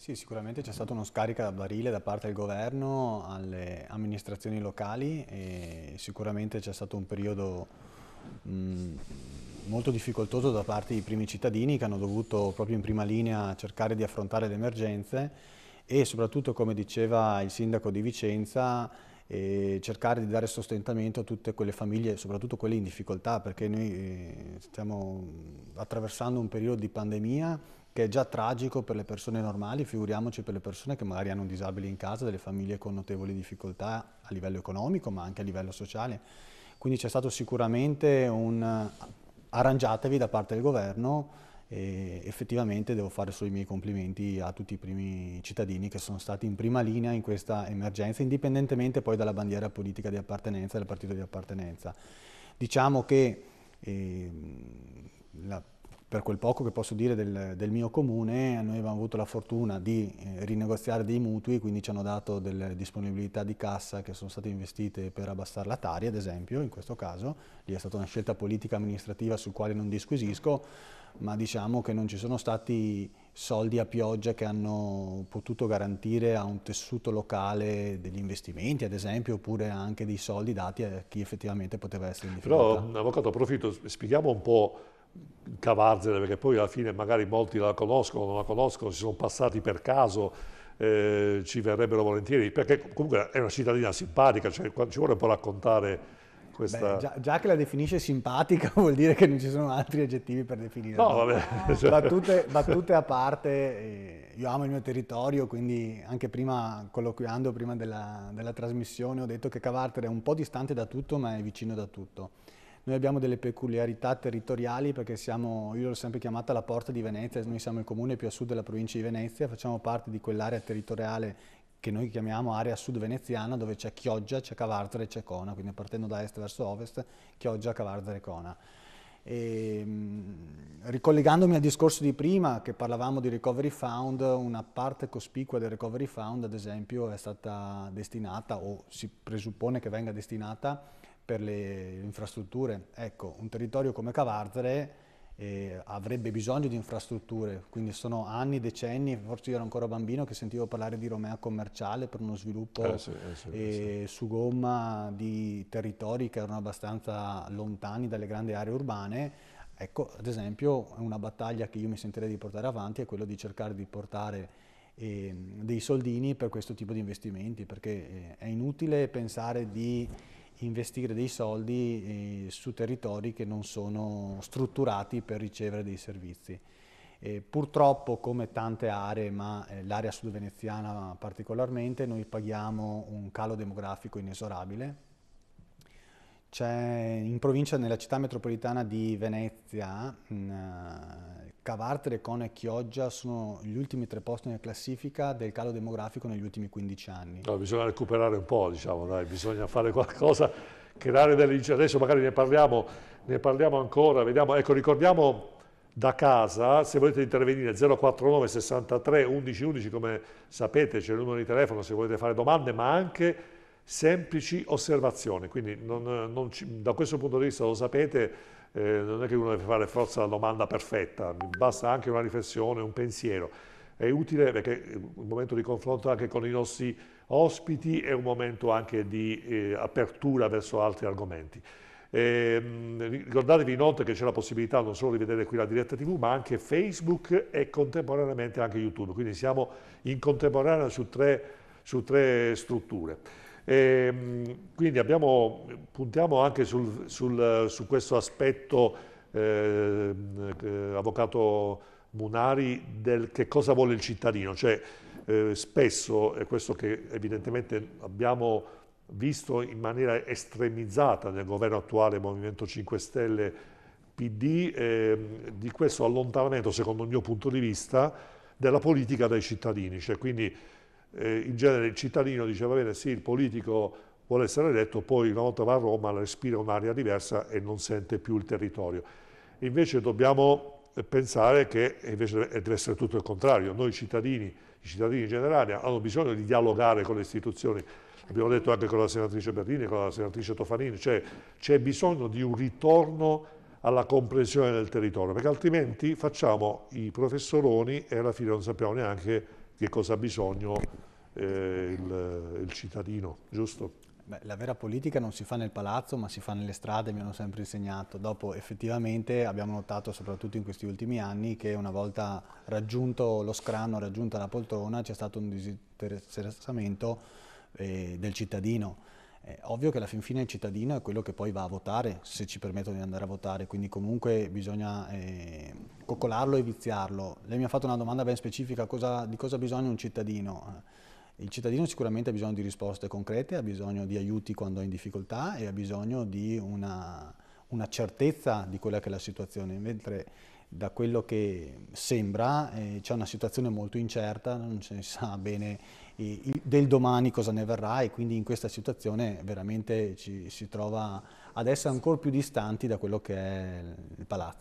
Sì, sicuramente c'è stato uno scarica da barile da parte del governo alle amministrazioni locali e sicuramente c'è stato un periodo mh, mm, molto difficoltoso da parte dei primi cittadini che hanno dovuto proprio in prima linea cercare di affrontare le emergenze e soprattutto, come diceva il sindaco di Vicenza, eh, cercare di dare sostentamento a tutte quelle famiglie, soprattutto quelle in difficoltà, perché noi eh, stiamo attraversando un periodo di pandemia che è già tragico per le persone normali, figuriamoci per le persone che magari hanno un disabile in casa, delle famiglie con notevoli difficoltà a livello economico ma anche a livello sociale. Quindi c'è stato sicuramente un arrangiatevi da parte del governo e effettivamente devo fare solo i miei complimenti a tutti i primi cittadini che sono stati in prima linea in questa emergenza, indipendentemente poi dalla bandiera politica di appartenenza, del partito di appartenenza. Diciamo che eh, per quel poco che posso dire del, del, mio comune, noi avevamo avuto la fortuna di eh, rinegoziare dei mutui, quindi ci hanno dato delle disponibilità di cassa che sono state investite per abbassare la Tari, ad esempio, in questo caso, lì è stata una scelta politica amministrativa sul quale non disquisisco, ma diciamo che non ci sono stati soldi a pioggia che hanno potuto garantire a un tessuto locale degli investimenti, ad esempio, oppure anche dei soldi dati a chi effettivamente poteva essere in difficoltà. Però, Avvocato, approfitto, spieghiamo un po' cavarsela perché poi alla fine magari molti la conoscono, non la conoscono, si sono passati per caso, eh, ci verrebbero volentieri, perché comunque è una cittadina simpatica, cioè, ci vuole un po' raccontare questa... Beh, già, già, che la definisce simpatica vuol dire che non ci sono altri aggettivi per definirla. No, vabbè. Eh. Cioè... Battute, battute, a parte, eh, io amo il mio territorio, quindi anche prima, colloquiando prima della, della trasmissione, ho detto che Cavartere è un po' distante da tutto ma è vicino da tutto. Noi abbiamo delle peculiarità territoriali perché siamo, io l'ho sempre chiamata la porta di Venezia, noi siamo il comune più a sud della provincia di Venezia, facciamo parte di quell'area territoriale che noi chiamiamo area sud veneziana dove c'è Chioggia, c'è Cavarzare e c'è Cona, quindi partendo da est verso ovest, Chioggia, Cavarzare e Cona. E, ehm, ricollegandomi al discorso di prima che parlavamo di Recovery Fund, una parte cospicua del Recovery Fund ad esempio è stata destinata o si presuppone che venga destinata per le infrastrutture. Ecco, un territorio come Cavarzere eh, avrebbe bisogno di infrastrutture, quindi sono anni, decenni, forse io ero ancora bambino che sentivo parlare di Romea commerciale per uno sviluppo eh sì, eh sì, eh, eh sì. su gomma di territori che erano abbastanza lontani dalle grandi aree urbane. Ecco, ad esempio, una battaglia che io mi sentirei di portare avanti è quella di cercare di portare ehm, dei soldini per questo tipo di investimenti, perché eh, è inutile pensare di investire dei soldi eh, su territori che non sono strutturati per ricevere dei servizi. E eh, purtroppo, come tante aree, ma eh, l'area sud veneziana particolarmente, noi paghiamo un calo demografico inesorabile. C'è in provincia, nella città metropolitana di Venezia, mh, Cavartere, Cone e Chioggia sono gli ultimi tre posti nella classifica del calo demografico negli ultimi 15 anni. No, bisogna recuperare un po', diciamo, dai, bisogna fare qualcosa, creare delle iniziative. Adesso magari ne parliamo, ne parliamo ancora, vediamo. Ecco, ricordiamo da casa, se volete intervenire 049 63 11 11 come sapete c'è il numero di telefono se volete fare domande ma anche semplici osservazioni quindi non, non ci, da questo punto di vista lo sapete eh, non è che uno deve fare forza la domanda perfetta, basta anche una riflessione, un pensiero. È utile perché un momento di confronto anche con i nostri ospiti è un momento anche di eh, apertura verso altri argomenti. Eh, ricordatevi inoltre che c'è la possibilità non solo di vedere qui la diretta TV, ma anche Facebook e contemporaneamente anche YouTube. Quindi siamo in contemporanea su tre, su tre strutture. E, ehm, quindi abbiamo, puntiamo anche sul, sul, su questo aspetto, eh, eh, Avvocato Munari, del che cosa vuole il cittadino. Cioè, eh, spesso, è questo che evidentemente abbiamo visto in maniera estremizzata nel governo attuale Movimento 5 Stelle PD, ehm, di questo allontanamento, secondo il mio punto di vista, della politica dai cittadini. Cioè, quindi eh, in genere il cittadino diceva bene sì il politico vuole essere eletto, poi una volta va a Roma respira un'aria diversa e non sente più il territorio. Invece dobbiamo eh, pensare che eh, deve essere tutto il contrario, noi cittadini, i cittadini in generale hanno bisogno di dialogare con le istituzioni, abbiamo detto anche con la senatrice Berrini, con la senatrice Tofanini, cioè c'è bisogno di un ritorno alla comprensione del territorio, perché altrimenti facciamo i professoroni e alla fine non sappiamo neanche che cosa ha bisogno eh, il, il cittadino, giusto? Beh, la vera politica non si fa nel palazzo ma si fa nelle strade, mi hanno sempre insegnato. Dopo effettivamente abbiamo notato soprattutto in questi ultimi anni che una volta raggiunto lo scranno, raggiunta la poltrona, c'è stato un disinteressamento eh, del cittadino è ovvio che alla fin fine il cittadino è quello che poi va a votare, se ci permettono di andare a votare, quindi comunque bisogna eh, coccolarlo e viziarlo. Lei mi ha fatto una domanda ben specifica, cosa, di cosa ha bisogno un cittadino? Il cittadino sicuramente ha bisogno di risposte concrete, ha bisogno di aiuti quando è in difficoltà e ha bisogno di una, una certezza di quella che è la situazione, mentre da quello che sembra eh, c'è una situazione molto incerta, non si sa bene eh, il, del domani cosa ne verrà e quindi in questa situazione veramente ci si trova ad essere ancora più distanti da quello che è il palazzo.